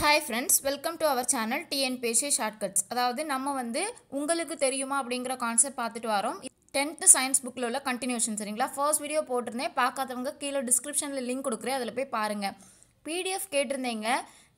Hi friends welcome to our channel TNPSC shortcuts அதாவது நம்ம வந்து உங்களுக்கு தெரியுமா அப்படிங்கிற கான்செப்ட் பார்த்துட்டு வரோம் டென்த்து சயின்ஸ் புக்கில் உள்ள கண்டினியூஷன் சரிங்களா ஃபர்ஸ்ட் வீடியோ போட்டிருந்தேன் பார்க்காதவங்க கீழே டிஸ்கிரிப்ஷனில் லிங்க் கொடுக்குறேன் அதில் போய் பாருங்கள் பிடிஎஃப் கேட்டிருந்தீங்க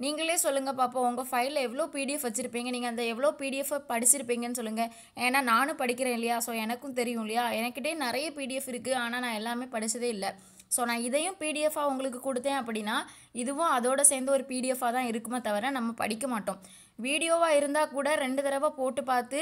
நீங்களே சொல்லுங்கள் பாப்பா உங்கள் ஃபைலில் எவ்வளோ பிடிஎஃப் வச்சுருப்பீங்க நீங்கள் அந்த எவ்வளோ பிடிஎஃபை படிச்சிருப்பீங்கன்னு சொல்லுங்கள் ஏன்னா நானும் படிக்கிறேன் இல்லையா ஸோ எனக்கும் தெரியும் இல்லையா எனக்கிட்டே நிறைய பிடிஎஃப் இருக்குது ஆனால் நான் எல்லாமே படித்ததே இல்லை ஸோ நான் இதையும் பிடிஎஃபாக உங்களுக்கு கொடுத்தேன் அப்படின்னா இதுவும் அதோட சேர்ந்து ஒரு பிடிஎஃபாக தான் இருக்குமே தவிர நம்ம படிக்க மாட்டோம் வீடியோவாக இருந்தால் கூட ரெண்டு தடவை போட்டு பார்த்து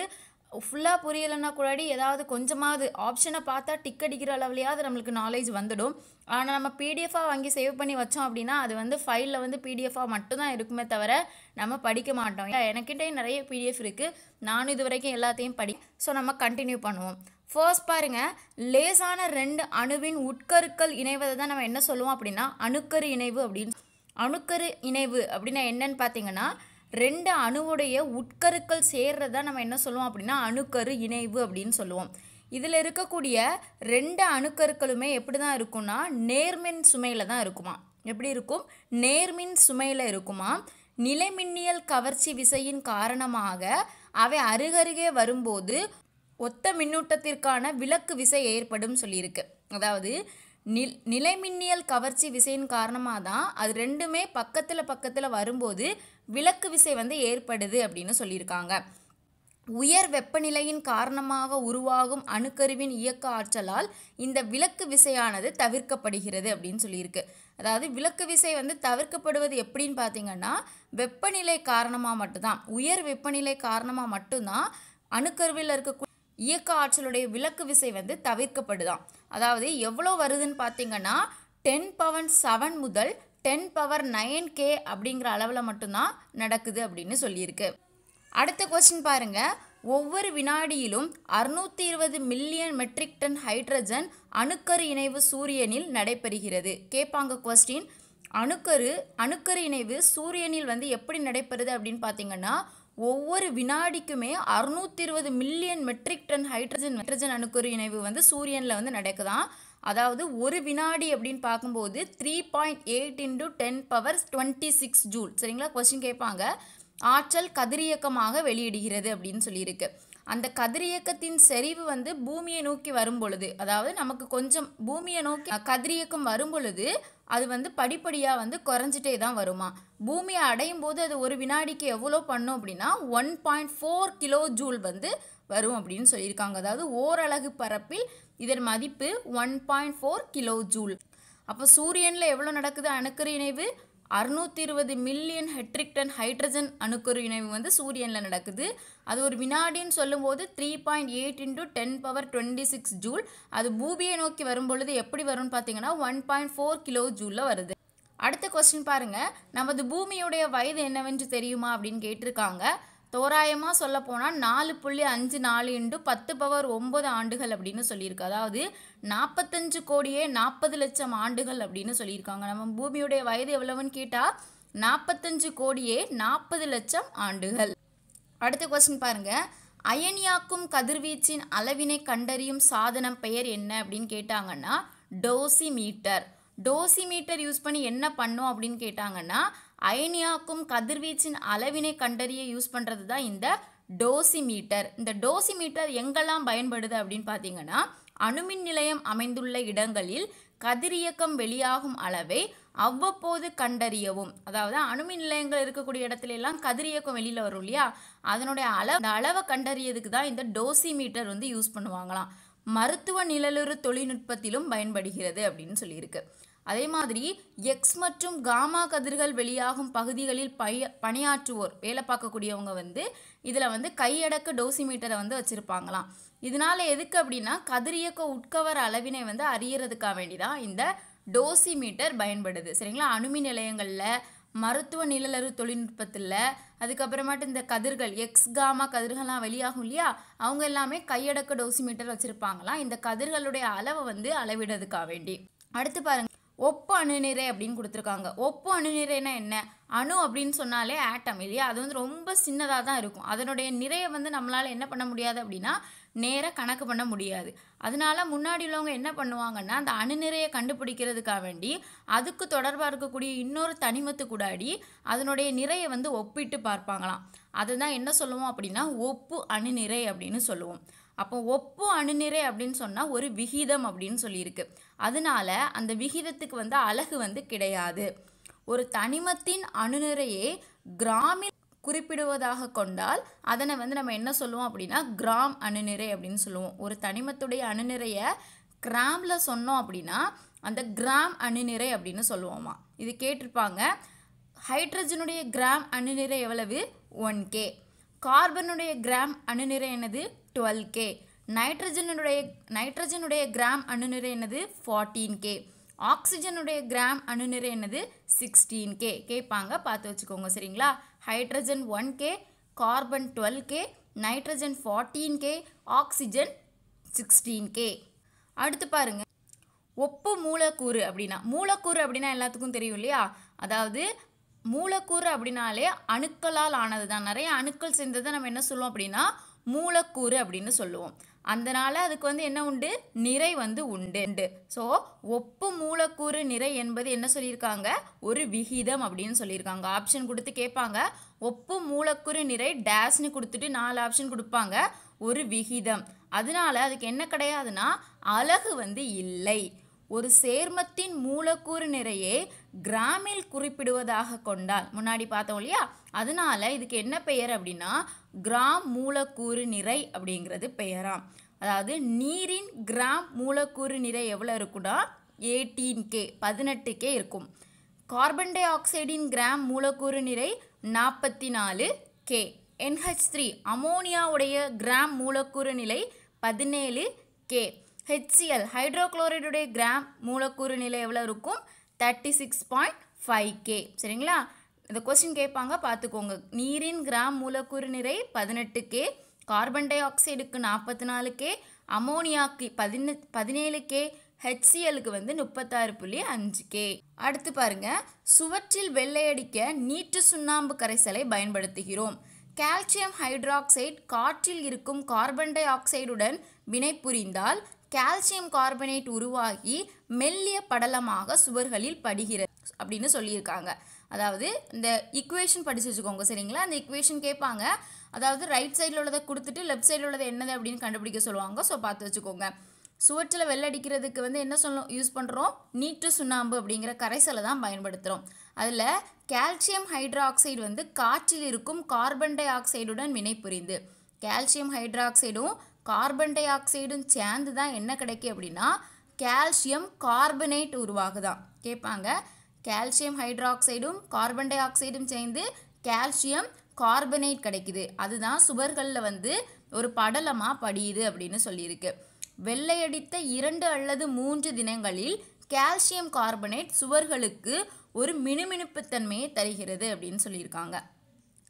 ஃபுல்லாக புரியலைன்னா கூடாடி ஏதாவது கொஞ்சமாவது ஆப்ஷனை பார்த்தா டிக் அடிக்கிற அளவுலையாவது நம்மளுக்கு நாலேஜ் வந்துடும் ஆனால் நம்ம பிடிஎஃபாக வாங்கி சேவ் பண்ணி வச்சோம் அப்படின்னா அது வந்து ஃபைலில் வந்து பிடிஎஃபாக மட்டும்தான் இருக்குமே தவிர நம்ம படிக்க மாட்டோம் எனக்கிட்டே நிறைய பிடிஎஃப் இருக்குது நானும் இது வரைக்கும் எல்லாத்தையும் படி ஸோ நம்ம கண்டினியூ பண்ணுவோம் ஃபர்ஸ்ட் பாருங்கள் லேசான ரெண்டு அணுவின் உட்கருக்கள் இணைவதை தான் நம்ம என்ன சொல்லுவோம் அப்படின்னா அணுக்கரு இணைவு அப்படின்னு அணுக்கரு இணைவு அப்படின்னா என்னன்னு பார்த்தீங்கன்னா ரெண்டு அணுவுடைய உட்கருக்கள் சேர்றதா நம்ம என்ன சொல்லுவோம் அப்படின்னா அணுக்கரு இணைவு அப்படின்னு சொல்லுவோம் இதில் இருக்கக்கூடிய ரெண்டு அணுக்கருக்களுமே எப்படி தான் இருக்கும்னா நேர்மின் சுமையில் தான் இருக்குமா எப்படி இருக்கும் நேர்மின் சுமையில் இருக்குமா நிலைமின்னியல் கவர்ச்சி விசையின் காரணமாக அவை அருகருகே வரும்போது ஒத்த மின்னூட்டத்திற்கான விலக்கு விசை ஏற்படும் சொல்லியிருக்கு அதாவது நில் நிலைமின்னியல் கவர்ச்சி விசையின் காரணமாக தான் அது ரெண்டுமே பக்கத்தில் பக்கத்தில் வரும்போது விலக்கு விசை வந்து ஏற்படுது அப்படின்னு சொல்லியிருக்காங்க உயர் வெப்பநிலையின் காரணமாக உருவாகும் அணுக்கருவின் இயக்க ஆற்றலால் இந்த விலக்கு விசையானது தவிர்க்கப்படுகிறது அப்படின்னு சொல்லியிருக்கு அதாவது விலக்கு விசை வந்து தவிர்க்கப்படுவது எப்படின்னு பார்த்தீங்கன்னா வெப்பநிலை காரணமாக மட்டும்தான் உயர் வெப்பநிலை காரணமாக மட்டும்தான் அணுக்கருவில் இருக்க இயக்க ஆற்றலுடைய விளக்கு விசை வந்து தவிர்க்கப்படுதான் அதாவது எவ்வளோ வருதுன்னு பார்த்தீங்கன்னா டென் பவர் செவன் முதல் டென் பவர் நைன் கே அப்படிங்கிற அளவில் மட்டும்தான் நடக்குது அப்படின்னு சொல்லியிருக்கு அடுத்த கொஸ்டின் பாருங்கள் ஒவ்வொரு வினாடியிலும் அறுநூத்தி இருபது மில்லியன் மெட்ரிக் டன் ஹைட்ரஜன் அணுக்கரு இணைவு சூரியனில் நடைபெறுகிறது கேட்பாங்க கொஸ்டின் அணுக்கரு அணுக்கரு இணைவு சூரியனில் வந்து எப்படி நடைபெறுது அப்படின்னு பார்த்தீங்கன்னா ஒவ்வொரு வினாடிக்குமே அறுநூத்தி இருபது million metric ton hydrogen hydrogen அணுக்குறு இணைவு வந்து சூரியனில் வந்து நடக்குதான் அதாவது ஒரு வினாடி அப்படின்னு பார்க்கும்போது three point eight into ten power twenty six joule சரிங்களா கொஸ்டின் கேட்பாங்க ஆற்றல் கதிரியக்கமாக வெளியிடுகிறது அப்படின்னு சொல்லியிருக்கு அந்த கதிரியக்கத்தின் செறிவு வந்து பூமியை நோக்கி வரும் பொழுது அதாவது நமக்கு கொஞ்சம் பூமியை நோக்கி கதிரியக்கம் வரும் பொழுது அது வந்து படிப்படியாக வந்து குறைஞ்சிட்டே தான் வருமா பூமியை அடையும் போது அது ஒரு வினாடிக்கு எவ்வளோ பண்ணும் அப்படின்னா one point four kilo joule வந்து வரும் அப்படின்னு சொல்லியிருக்காங்க அதாவது ஓரலகு பரப்பில் இதன் மதிப்பு one point four kilo joule அப்போ சூரியனில் எவ்வளோ நடக்குது அணுக்கரு இணைவு அறுநூத்தி இருபது மில்லியன் ஹெட்ரிக்டன் ஹைட்ரஜன் அணுக்கரு இணைவு வந்து சூரியனில் நடக்குது அது ஒரு வினாடின்னு சொல்லும்போது three point eight into ten power twenty six joule அது பூமியை நோக்கி வரும்பொழுது எப்படி வரும்னு பார்த்தீங்கன்னா ஒன் பாயிண்ட் ஃபோர் கிலோ ஜூலில் வருது அடுத்த கொஸ்டின் பாருங்கள் நமது பூமியுடைய வயது என்னவென்று தெரியுமா அப்படின்னு கேட்டிருக்காங்க தோராயமாக சொல்ல போனால் நாலு புள்ளி அஞ்சு நாலு இன்டு பத்து பவர் ஒம்பது ஆண்டுகள் அப்படின்னு சொல்லியிருக்கு அதாவது நாற்பத்தஞ்சு கோடியே நாற்பது லட்சம் ஆண்டுகள் அப்படின்னு சொல்லியிருக்காங்க நம்ம பூமியுடைய வயது எவ்வளவுன்னு கேட்டால் நாற்பத்தஞ்சு கோடியே நாற்பது லட்சம் ஆண்டுகள் அடுத்த கொஸ்டின் பாருங்கள் அயனியாக்கும் கதிர்வீச்சின் அளவினை கண்டறியும் சாதனம் பெயர் என்ன அப்படின்னு கேட்டாங்கன்னா டோசிமீட்டர் டோசிமீட்டர் யூஸ் பண்ணி என்ன பண்ணும் அப்படின்னு கேட்டாங்கன்னா அயனியாக்கும் கதிர்வீச்சின் அளவினை கண்டறிய யூஸ் பண்ணுறது தான் இந்த டோசிமீட்டர் இந்த டோசிமீட்டர் எங்கெல்லாம் பயன்படுது அப்படின்னு பார்த்தீங்கன்னா அணுமின் நிலையம் அமைந்துள்ள இடங்களில் கதிரியக்கம் வெளியாகும் அளவை அவ்வப்போது கண்டறியவும் அதாவது அணுமின் நிலையங்கள் இருக்கக்கூடிய இடத்துல எல்லாம் கதிரியக்கம் வெளியில் வரும் இல்லையா அதனுடைய அளவு அளவை கண்டறியதுக்கு தான் இந்த டோசிமீட்டர் வந்து யூஸ் பண்ணுவாங்களாம் மருத்துவ நிழலுறு தொழில்நுட்பத்திலும் பயன்படுகிறது அப்படின்னு சொல்லியிருக்கு அதே மாதிரி எக்ஸ் மற்றும் காமா கதிர்கள் வெளியாகும் பகுதிகளில் பய பணியாற்றுவோர் வேலை பார்க்கக்கூடியவங்க வந்து இதில் வந்து கையடக்க டோசிமீட்டரை வந்து வச்சுருப்பாங்களாம் இதனால் எதுக்கு அப்படின்னா கதிரியக்க உட்கவர் அளவினை வந்து அறியறதுக்காக வேண்டி தான் இந்த டோசிமீட்டர் பயன்படுது சரிங்களா அணுமின் நிலையங்களில் மருத்துவ நிழலறு தொழில்நுட்பத்தில் அதுக்கப்புறமேட்டு இந்த கதிர்கள் எக்ஸ் காமா கதிர்கள்லாம் வெளியாகும் இல்லையா அவங்க எல்லாமே கையடக்க டோசிமீட்டர் வச்சுருப்பாங்களாம் இந்த கதிர்களுடைய அளவை வந்து அளவிடுறதுக்காக வேண்டி அடுத்து பாருங்கள் ஒப்பு அணுநிறை அப்படின்னு கொடுத்துருக்காங்க ஒப்பு அணுநிறைனா என்ன அணு அப்படின்னு சொன்னாலே ஆட்டம் இல்லையா அது வந்து ரொம்ப சின்னதாக தான் இருக்கும் அதனுடைய நிறையை வந்து நம்மளால் என்ன பண்ண முடியாது அப்படின்னா நேராக கணக்கு பண்ண முடியாது அதனால முன்னாடி உள்ளவங்க என்ன பண்ணுவாங்கன்னா அந்த அணுநிறையை கண்டுபிடிக்கிறதுக்காக வேண்டி அதுக்கு தொடர்பாக இருக்கக்கூடிய இன்னொரு தனிமத்து கூடாடி அதனுடைய நிறையை வந்து ஒப்பிட்டு பார்ப்பாங்களாம் அதை என்ன சொல்லுவோம் அப்படின்னா ஒப்பு அணுநிறை அப்படின்னு சொல்லுவோம் அப்போ ஒப்பு அணுநிறை அப்படின்னு சொன்னால் ஒரு விகிதம் அப்படின்னு சொல்லியிருக்கு அதனால அந்த விகிதத்துக்கு வந்து அழகு வந்து கிடையாது ஒரு தனிமத்தின் அணுநிறையே கிராமில் குறிப்பிடுவதாக கொண்டால் அதனை வந்து நம்ம என்ன சொல்லுவோம் அப்படின்னா கிராம் அணுநிறை அப்படின்னு சொல்லுவோம் ஒரு தனிமத்துடைய அணுநிறையை கிராமில் சொன்னோம் அப்படின்னா அந்த கிராம் அணுநிறை அப்படின்னு சொல்லுவோமா இது கேட்டிருப்பாங்க ஹைட்ரஜனுடைய கிராம் அணுநிறை எவ்வளவு ஒன் கே கார்பனுடைய கிராம் அணுநிறை என்னது டுவெல் கே நைட்ரஜனுடைய நைட்ரஜனுடைய கிராம் அணுநிறை என்னது ஃபார்ட்டீன் கே ஆக்சிஜனுடைய கிராம் அணுநிறை என்னது சிக்ஸ்டீன் கே கேட்பாங்க பார்த்து வச்சுக்கோங்க சரிங்களா hydrogen 1K, carbon 12K, nitrogen 14K, oxygen 16K. அடுத்து பாருங்க ஒப்பு மூலக்கூறு அப்படின்னா மூலக்கூறு அப்படின்னா எல்லாத்துக்கும் தெரியும் இல்லையா அதாவது மூலக்கூறு அப்படின்னாலே அணுக்களால் ஆனது தான் நிறைய அணுக்கள் சேர்ந்ததை நம்ம என்ன சொல்லுவோம் அப்படின்னா மூலக்கூறு அப்படின்னு சொல்லுவோம் அதனால் அதுக்கு வந்து என்ன உண்டு நிறை வந்து உண்டு ஸோ ஒப்பு மூலக்கூறு நிறை என்பது என்ன சொல்லியிருக்காங்க ஒரு விகிதம் அப்படின்னு சொல்லியிருக்காங்க ஆப்ஷன் கொடுத்து கேட்பாங்க ஒப்பு மூலக்கூறு நிறை டேஸ்னு கொடுத்துட்டு நாலு ஆப்ஷன் கொடுப்பாங்க ஒரு விகிதம் அதனால அதுக்கு என்ன கிடையாதுன்னா அழகு வந்து இல்லை ஒரு சேர்மத்தின் மூலக்கூறு நிறையே கிராமில் குறிப்பிடுவதாக கொண்டால் முன்னாடி பார்த்தோம் இல்லையா அதனால இதுக்கு என்ன பெயர் அப்படின்னா கிராம் மூலக்கூறு நிறை அப்படிங்கிறது பெயராம் அதாவது நீரின் கிராம் மூலக்கூறு நிறை எவ்வளோ இருக்குன்னா எயிட்டீன் கே பதினெட்டு கே இருக்கும் கார்பன் டை ஆக்சைடின் கிராம் மூலக்கூறு நிறை நாற்பத்தி நாலு கே என்ஹெச் த்ரீ அமோனியாவுடைய கிராம் மூலக்கூறு நிலை பதினேழு கே ஹெச்சிஎல் ஹைட்ரோக்ளோரைடுடைய கிராம் மூலக்கூறு நிலை எவ்வளோ இருக்கும் thirty six point five K சரிங்களா இந்த கொஸ்டின் கேட்பாங்க பார்த்துக்கோங்க நீரின் கிராம் மூலக்கூறு நிறை பதினெட்டு கே கார்பன் டை ஆக்சைடுக்கு நாற்பத்தி நாலு கே அமோனியாக்கு பதினெ பதினேழு கே ஹெச்சிஎலுக்கு வந்து முப்பத்தாறு புள்ளி அஞ்சு கே அடுத்து பாருங்க சுவற்றில் வெள்ளையடிக்க நீட்டு சுண்ணாம்பு கரைசலை பயன்படுத்துகிறோம் கால்சியம் ஹைட்ராக்சைடு காற்றில் இருக்கும் கார்பன் டை ஆக்சைடுடன் வினை புரிந்தால் கால்சியம் கார்பனேட் உருவாகி மெல்லிய படலமாக சுவர்களில் படுகிறது அப்படின்னு சொல்லியிருக்காங்க அதாவது இந்த இக்குவேஷன் படித்து வச்சுக்கோங்க சரிங்களா அந்த இக்குவேஷன் கேட்பாங்க அதாவது ரைட் சைடில் உள்ளதை கொடுத்துட்டு லெஃப்ட் சைடில் உள்ளது என்னது அப்படின்னு கண்டுபிடிக்க சொல்லுவாங்க ஸோ பார்த்து வச்சுக்கோங்க சுவற்றில் வெள்ளடிக்கிறதுக்கு வந்து என்ன சொல்லணும் யூஸ் பண்ணுறோம் நீட்டு சுண்ணாம்பு அப்படிங்கிற கரைசலை தான் பயன்படுத்துகிறோம் அதில் கால்சியம் ஹைட்ராக்சைடு வந்து காற்றில் இருக்கும் கார்பன் டை ஆக்சைடுடன் வினைபுரிந்து கால்சியம் ஹைட்ராக்சைடும் கார்பன் டை ஆக்சைடும் சேர்ந்து தான் என்ன கிடைக்கும் அப்படின்னா கால்சியம் கார்பனேட் உருவாகுதான் கேட்பாங்க கால்சியம் ஹைட்ராக்சைடும் கார்பன் டை ஆக்சைடும் சேர்ந்து கால்சியம் கார்பனேட் கிடைக்குது அதுதான் சுவர்களில் வந்து ஒரு படலமாக படியுது அப்படின்னு சொல்லியிருக்கு வெள்ளையடித்த இரண்டு அல்லது மூன்று தினங்களில் கால்சியம் கார்பனேட் சுவர்களுக்கு ஒரு மினுமினுப்புத்தன்மையை தருகிறது அப்படின்னு சொல்லியிருக்காங்க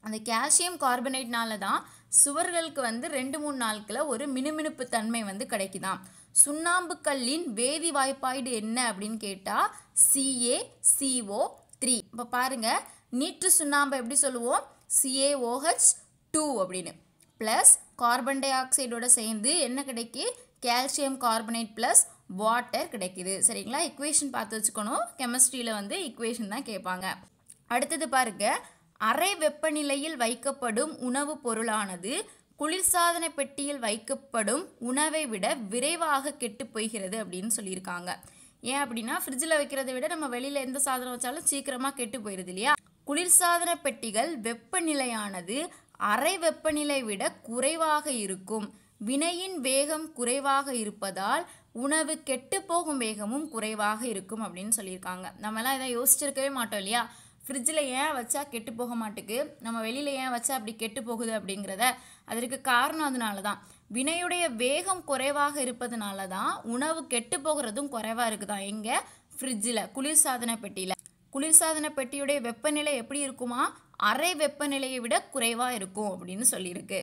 அந்த கால்சியம் கார்பனேட்னால தான் சுவர்களுக்கு வந்து ரெண்டு மூணு நாட்களில் ஒரு மினுமினுப்பு தன்மை வந்து கிடைக்குதாம் சுண்ணாம்புக்கல்லின் வேதி வாய்ப்பாய்டு என்ன அப்படின்னு கேட்டால் சிஏ சிஓ த்ரீ இப்போ பாருங்கள் நீற்று சுண்ணாம்பு எப்படி சொல்லுவோம் சிஏஓஹெச் டூ அப்படின்னு ப்ளஸ் கார்பன் டை ஆக்சைடோட சேர்ந்து என்ன கிடைக்கு கால்சியம் கார்பனேட் ப்ளஸ் வாட்டர் கிடைக்கிது சரிங்களா இக்குவேஷன் பார்த்து வச்சுக்கணும் கெமிஸ்ட்ரியில் வந்து இக்குவேஷன் தான் கேட்பாங்க அடுத்தது பாருங்கள் அறை வெப்பநிலையில் வைக்கப்படும் உணவுப் பொருளானது குளிர்சாதன பெட்டியில் வைக்கப்படும் உணவை விட விரைவாக கெட்டு போய்கிறது அப்படின்னு சொல்லியிருக்காங்க ஏன் அப்படின்னா ஃப்ரிட்ஜில் வைக்கிறத விட நம்ம வெளியில் எந்த சாதனம் வச்சாலும் சீக்கிரமாக கெட்டு போயிடுது இல்லையா குளிர்சாதன பெட்டிகள் வெப்பநிலையானது அறை வெப்பநிலை விட குறைவாக இருக்கும் வினையின் வேகம் குறைவாக இருப்பதால் உணவு கெட்டு போகும் வேகமும் குறைவாக இருக்கும் அப்படின்னு சொல்லியிருக்காங்க நம்மலாம் இதை யோசிச்சிருக்கவே மாட்டோம் இல்லையா ஃப்ரிட்ஜில் ஏன் வச்சா கெட்டு போக மாட்டேக்கு நம்ம வெளியில் ஏன் வச்சா அப்படி கெட்டு போகுது அப்படிங்கிறத அதற்கு காரணம் அதனால தான் வினையுடைய வேகம் குறைவாக இருப்பதுனால தான் உணவு கெட்டு போகிறதும் குறைவாக இருக்குதான் எங்கே ஃப்ரிட்ஜில் குளிர்சாதன பெட்டியில் குளிர்சாதன பெட்டியுடைய வெப்பநிலை எப்படி இருக்குமா அரை வெப்பநிலையை விட குறைவாக இருக்கும் அப்படின்னு சொல்லியிருக்கு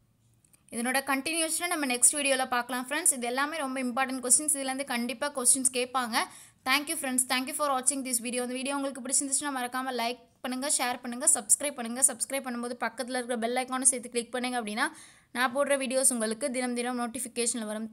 இதனோட கண்டினியூஷனை நம்ம நெக்ஸ்ட் வீடியோவில் பார்க்கலாம் ஃப்ரெண்ட்ஸ் இது எல்லாமே ரொம்ப இம்பார்ட்டன்ட் கொஸ்டின்ஸ் இதுலேருந்து கண்டிப்பாக கொஸ்டின்ஸ் கேட்பாங்க தேங்க்யூ ஃப்ரெண்ட்ஸ் தேங்க்யூ ஃபார் வாட்சிங் திஸ் வீடியோ இந்த வீடியோ உங்களுக்கு பிடிச்சிருந்துச்சுன்னா மறக்காமல் லைக் பண்ணுங்கள் ஷேர் பண்ணுங்கள் சப்ஸ்கிரைப் பண்ணுங்கள் சப்ஸ்கிரைப் பண்ணும்போது பக்கத்தில் இருக்கிற பெல் ஐக்கானும் சேர்த்து கிளிக் பண்ணுங்கள் அப்படின்னா நான் போடுற வீடியோஸ் உங்களுக்கு தினம் தினம் நோட்டிஃபிகேஷனில் வரும்